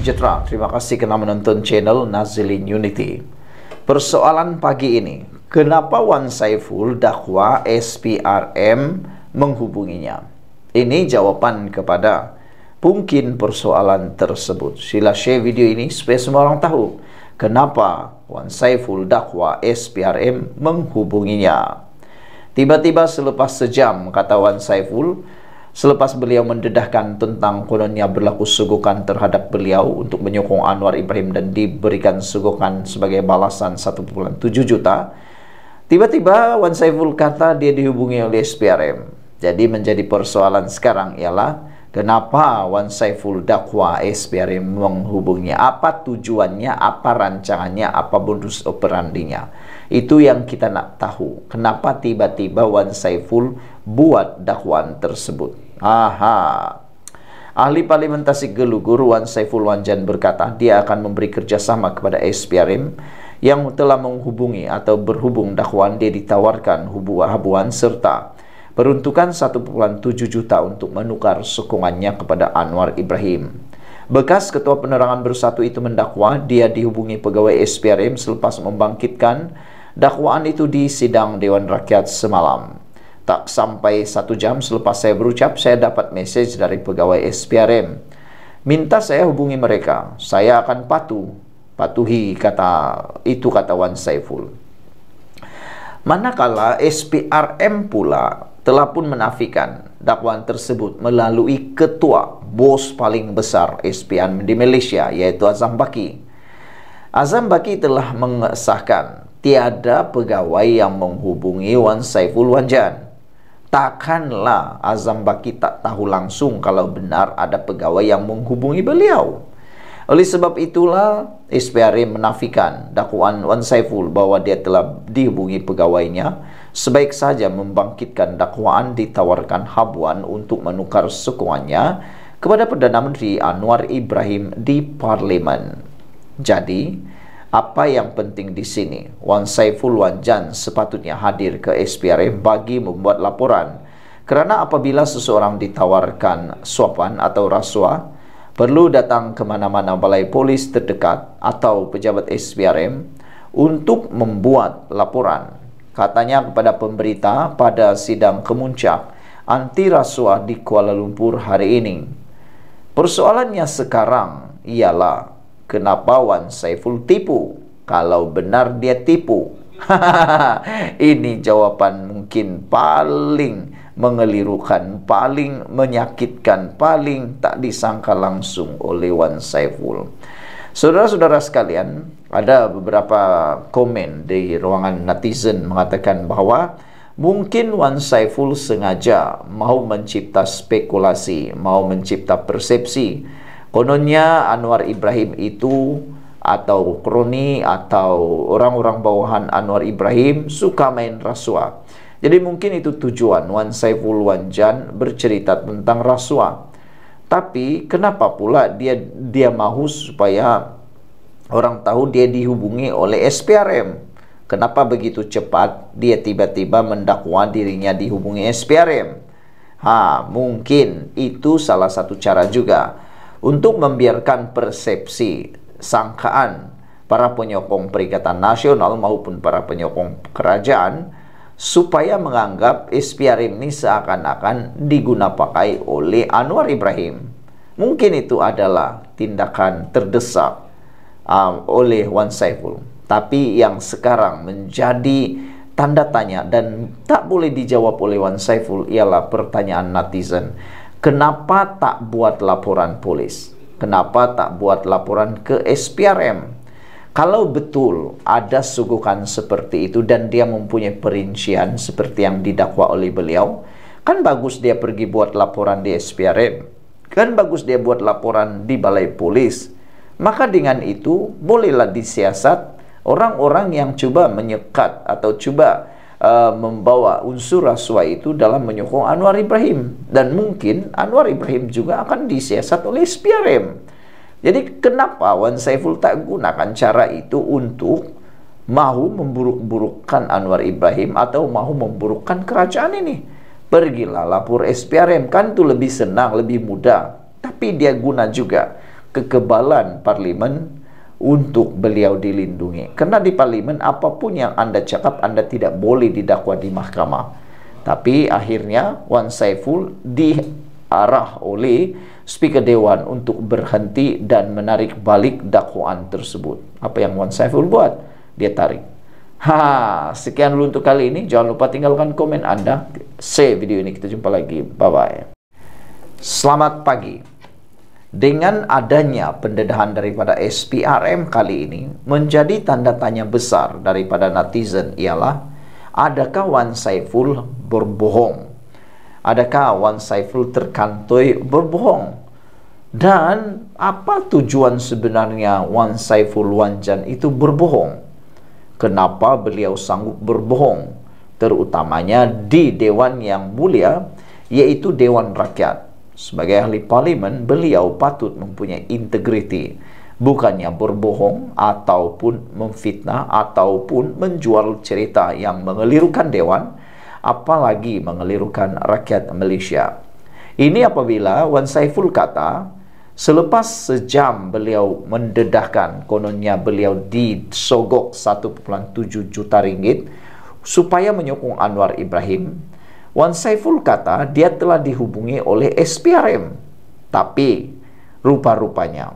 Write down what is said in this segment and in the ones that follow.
sejahtera. Terima kasih kerana menonton channel Nazilin Unity. Persoalan pagi ini, kenapa Wan Saiful dakwa SPRM menghubunginya? Ini jawapan kepada mungkin persoalan tersebut. Sila share video ini supaya semua orang tahu kenapa Wan Saiful dakwa SPRM menghubunginya. Tiba-tiba selepas sejam kata Wan Saiful, Selepas beliau mendedahkan tentang kononnya berlaku sugukan terhadap beliau untuk menyokong Anwar Ibrahim dan diberikan sugukan sebagai balasan satu bulan tujuh juta, tiba-tiba Wan Saiful kata dia dihubungi oleh SPRM. Jadi menjadi persoalan sekarang ialah Kenapa Wan Saiful Dakwa SPR menghubungi? Apa tujuannya? Apa rancangannya? Apa bonus operandinya? Itu yang kita nak tahu. Kenapa tiba-tiba Wan Saiful buat dakwaan tersebut? Aha. Ahli parlimentasi Gelugur Wan Saiful Wanjan berkata dia akan memberi kerjasama kepada SPRM yang telah menghubungi atau berhubung dakwaan dia ditawarkan hubungan serta peruntukan 1,7 juta untuk menukar sokongannya kepada Anwar Ibrahim. Bekas Ketua Penerangan Bersatu itu mendakwa dia dihubungi pegawai SPRM selepas membangkitkan dakwaan itu di sidang Dewan Rakyat semalam. Tak sampai satu jam selepas saya berucap, saya dapat message dari pegawai SPRM. Minta saya hubungi mereka, saya akan patuh. Patuhi kata itu kata Wan Saiful. Manakala SPRM pula telah pun menafikan dakwaan tersebut melalui ketua bos paling besar SPN di Malaysia yaitu Azam Baki. Azam Baki telah mengesahkan tiada pegawai yang menghubungi Wan Saiful Wanjan. Takkanlah Azam Baki tak tahu langsung kalau benar ada pegawai yang menghubungi beliau. Oleh sebab itulah SPRM menafikan dakwaan Wan Saiful bahwa dia telah dihubungi pegawainya sebaik saja membangkitkan dakwaan ditawarkan Habuan untuk menukar sekuannya kepada Perdana Menteri Anwar Ibrahim di Parlimen. Jadi, apa yang penting di sini? Wan Saiful Wan Jan sepatutnya hadir ke SPRM bagi membuat laporan. Kerana apabila seseorang ditawarkan suapan atau rasuah, perlu datang ke mana-mana balai polis terdekat atau pejabat SPRM untuk membuat laporan. katanya kepada pemberita pada sidang kemuncak anti rasuah di Kuala Lumpur hari ini. Persoalannya sekarang ialah kenapa Wan Saiful tipu? Kalau benar dia tipu. ini jawaban mungkin paling mengelirukan, paling menyakitkan, paling tak disangka langsung oleh Wan Saiful. Saudara-saudara sekalian, ada beberapa komen di ruangan netizen mengatakan bahawa mungkin Wan Saiful sengaja mau mencipta spekulasi, mau mencipta persepsi. Kononnya Anwar Ibrahim itu atau kroni atau orang-orang bawahan Anwar Ibrahim suka main rasuah. Jadi mungkin itu tujuan Wan Saiful Wan Jan bercerita tentang rasuah. Tapi kenapa pula dia dia mau supaya orang tahu dia dihubungi oleh SPRM? Kenapa begitu cepat dia tiba-tiba mendakwa dirinya dihubungi SPRM? Ha, mungkin itu salah satu cara juga untuk membiarkan persepsi sangkaan para penyokong Perikatan Nasional maupun para penyokong kerajaan supaya menganggap SPRM ini seakan-akan digunapakai oleh Anwar Ibrahim. Mungkin itu adalah tindakan terdesak um, oleh Wan Saiful. Tapi yang sekarang menjadi tanda tanya dan tak boleh dijawab oleh Wan Saiful ialah pertanyaan netizen. Kenapa tak buat laporan polis? Kenapa tak buat laporan ke SPRM? Kalau betul ada suguhan seperti itu dan dia mempunyai perincian seperti yang didakwa oleh beliau, kan bagus dia pergi buat laporan di SPRM. Kan bagus dia buat laporan di balai polis. Maka dengan itu bolehlah disiasat orang-orang yang cuba menyekat atau cuba uh, membawa unsur rasuah itu dalam menyokong Anwar Ibrahim dan mungkin Anwar Ibrahim juga akan disiasat oleh SPRM jadi kenapa Wan Saiful tak gunakan cara itu untuk mau memburuk-burukkan Anwar Ibrahim atau mau memburukkan kerajaan ini? Pergilah lapor SPRM kan itu lebih senang, lebih mudah. Tapi dia guna juga kekebalan parlimen untuk beliau dilindungi. Karena di parlimen apapun yang Anda cakap Anda tidak boleh didakwa di mahkamah. Tapi akhirnya Wan Saiful di arah oleh Speaker Dewan untuk berhenti dan menarik balik dakwaan tersebut. Apa yang Wan Saiful buat? Dia tarik. Ha, sekian dulu untuk kali ini. Jangan lupa tinggalkan komen Anda. Share video ini. Kita jumpa lagi. Bye-bye. Selamat pagi. Dengan adanya pendedahan daripada SPRM kali ini, menjadi tanda tanya besar daripada netizen ialah, adakah Wan Saiful berbohong Adakah Wan Saiful terkantoi berbohong? Dan apa tujuan sebenarnya Wan Saiful Wanjan itu berbohong? Kenapa beliau sanggup berbohong? Terutamanya di dewan yang mulia, yaitu Dewan Rakyat. Sebagai ahli parlimen, beliau patut mempunyai integriti, bukannya berbohong ataupun memfitnah ataupun menjual cerita yang mengelirukan dewan apalagi mengelirukan rakyat Malaysia. Ini apabila Wan Saiful kata, selepas sejam beliau mendedahkan, kononnya beliau disogok 1.7 juta ringgit supaya menyokong Anwar Ibrahim. Wan Saiful kata dia telah dihubungi oleh SPRM. Tapi rupa-rupanya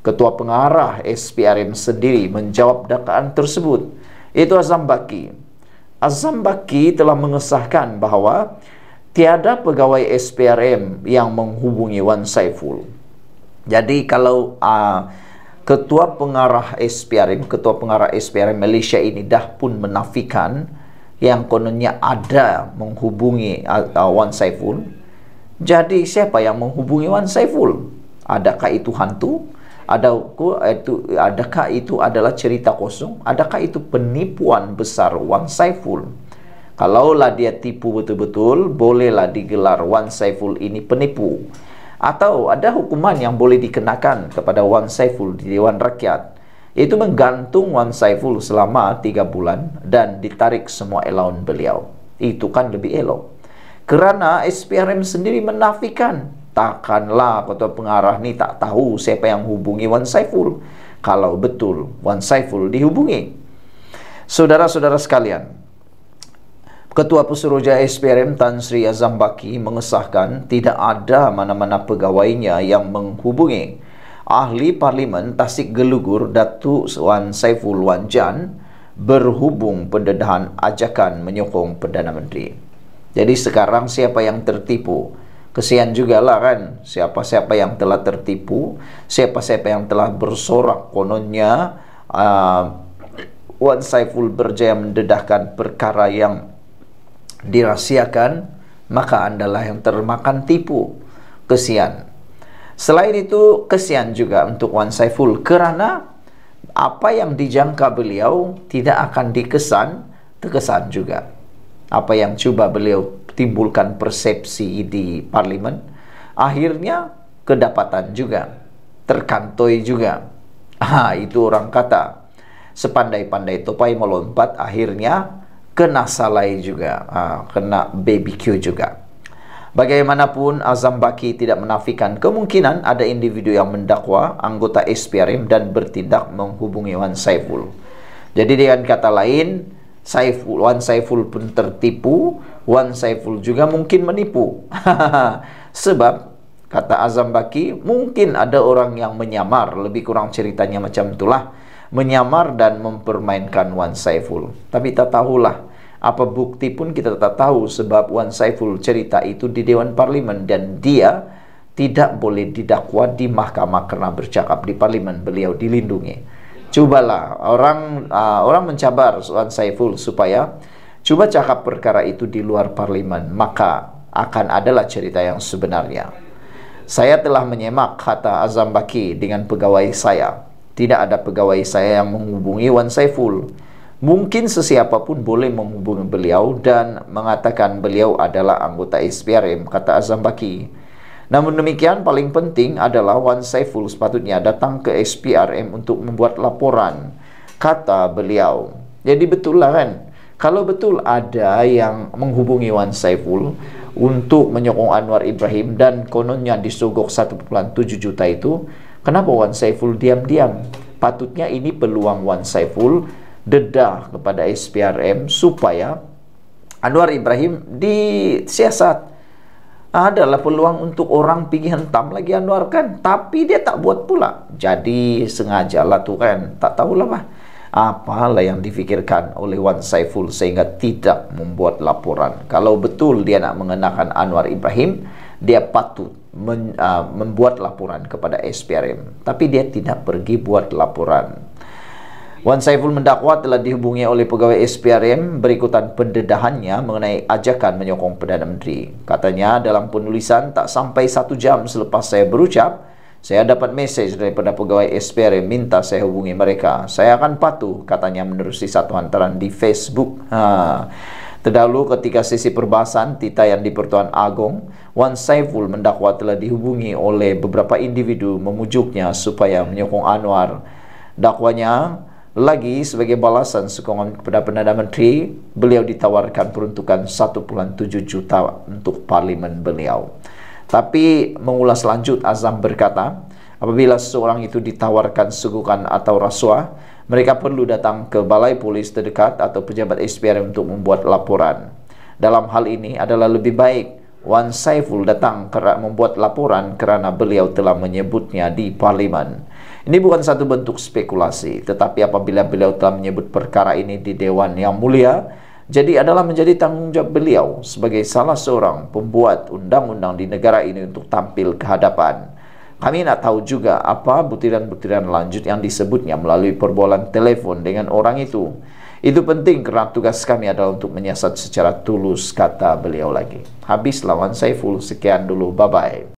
Ketua Pengarah SPRM sendiri menjawab dakaan tersebut. Itu Azam Baki Azam Baki telah mengesahkan bahawa tiada pegawai SPRM yang menghubungi Wan Saiful. Jadi kalau uh, ketua pengarah SPRM, ketua pengarah SPRM Malaysia ini dah pun menafikan yang kononnya ada menghubungi uh, uh, Wan Saiful. Jadi siapa yang menghubungi Wan Saiful? Adakah itu hantu? Adakah itu, adakah itu adalah cerita kosong? Adakah itu penipuan besar Wan Saiful? Kalaulah dia tipu betul-betul, bolehlah digelar Wan Saiful ini penipu. Atau ada hukuman yang boleh dikenakan kepada Wan Saiful di Dewan Rakyat. Yaitu menggantung Wan Saiful selama tiga bulan dan ditarik semua elaun beliau. Itu kan lebih elok. Kerana SPRM sendiri menafikan takkanlah kata pengarah ni tak tahu siapa yang hubungi Wan Saiful kalau betul Wan Saiful dihubungi saudara-saudara sekalian Ketua Pesuruhjaya SPRM Tan Sri Azam Baki mengesahkan tidak ada mana-mana pegawainya yang menghubungi Ahli Parlimen Tasik Gelugur Datuk Wan Saiful Wan Jan berhubung pendedahan ajakan menyokong Perdana Menteri. Jadi sekarang siapa yang tertipu? Kesian juga lah kan, siapa-siapa yang telah tertipu, siapa-siapa yang telah bersorak kononnya, uh, Wan Saiful berjaya mendedahkan perkara yang dirahsiakan maka andalah yang termakan tipu. Kesian. Selain itu, kesian juga untuk Wan Saiful kerana apa yang dijangka beliau tidak akan dikesan, terkesan juga. Apa yang cuba beliau timbulkan persepsi di parlemen, akhirnya kedapatan juga, terkantoi juga. Ah, itu orang kata, sepandai-pandai topai melompat, akhirnya kena salai juga, ah, kena BBQ juga. Bagaimanapun Azam Baki tidak menafikan kemungkinan ada individu yang mendakwa anggota SPRM dan bertindak menghubungi Wan Saiful. Jadi dengan kata lain, Saiful, Wan Saiful pun tertipu, Wan Saiful juga mungkin menipu. Sebab kata Azam Baki, mungkin ada orang yang menyamar, lebih kurang ceritanya macam itulah, menyamar dan mempermainkan Wan Saiful. Tapi tak tahulah apa bukti pun kita tak tahu sebab Wan Saiful cerita itu di Dewan Parlimen dan dia tidak boleh didakwa di mahkamah karena bercakap di parlimen beliau dilindungi. Cobalah orang uh, orang mencabar Tuan Saiful supaya coba cakap perkara itu di luar parlimen, maka akan adalah cerita yang sebenarnya. Saya telah menyemak kata Azam Baki dengan pegawai saya. Tidak ada pegawai saya yang menghubungi Wan Saiful. Mungkin sesiapa pun boleh menghubungi beliau dan mengatakan beliau adalah anggota SPRM, kata Azam Baki. Namun demikian paling penting adalah Wan Saiful sepatutnya datang ke SPRM untuk membuat laporan, kata beliau. Jadi betul lah kan, kalau betul ada yang menghubungi Wan Saiful untuk menyokong Anwar Ibrahim dan kononnya disogok 1,7 juta itu, kenapa Wan Saiful diam-diam? Patutnya ini peluang Wan Saiful dedah kepada SPRM supaya Anwar Ibrahim disiasat adalah peluang untuk orang pergi hentam lagi Anwar kan tapi dia tak buat pula jadi sengaja lah tu kan tak tahulah lah apalah yang difikirkan oleh Wan Saiful sehingga tidak membuat laporan kalau betul dia nak mengenakan Anwar Ibrahim dia patut men, uh, membuat laporan kepada SPRM tapi dia tidak pergi buat laporan Wan Saiful mendakwa telah dihubungi oleh pegawai SPRM berikutan pendedahannya mengenai ajakan menyokong Perdana Menteri. Katanya dalam penulisan tak sampai satu jam selepas saya berucap, saya dapat mesej daripada pegawai SPRM minta saya hubungi mereka. Saya akan patuh, katanya menerusi satu hantaran di Facebook. Ha. Terdahulu ketika sesi perbahasan Tita yang di Pertuan Agong, Wan Saiful mendakwa telah dihubungi oleh beberapa individu memujuknya supaya menyokong Anwar. Dakwanya Lagi sebagai balasan sokongan kepada Perdana Menteri, beliau ditawarkan peruntukan 1.7 juta untuk parlimen beliau. Tapi mengulas lanjut Azam berkata, apabila seseorang itu ditawarkan suguhan atau rasuah, mereka perlu datang ke balai polis terdekat atau pejabat SPR untuk membuat laporan. Dalam hal ini adalah lebih baik Wan Saiful datang kerana membuat laporan kerana beliau telah menyebutnya di parlimen. Ini bukan satu bentuk spekulasi, tetapi apabila beliau telah menyebut perkara ini di Dewan Yang Mulia, jadi adalah menjadi tanggung jawab beliau sebagai salah seorang pembuat undang-undang di negara ini untuk tampil ke hadapan. Kami nak tahu juga apa butiran-butiran lanjut yang disebutnya melalui perbualan telepon dengan orang itu. Itu penting karena tugas kami adalah untuk menyiasat secara tulus, kata beliau lagi. Habis lawan Saiful, sekian dulu, bye-bye.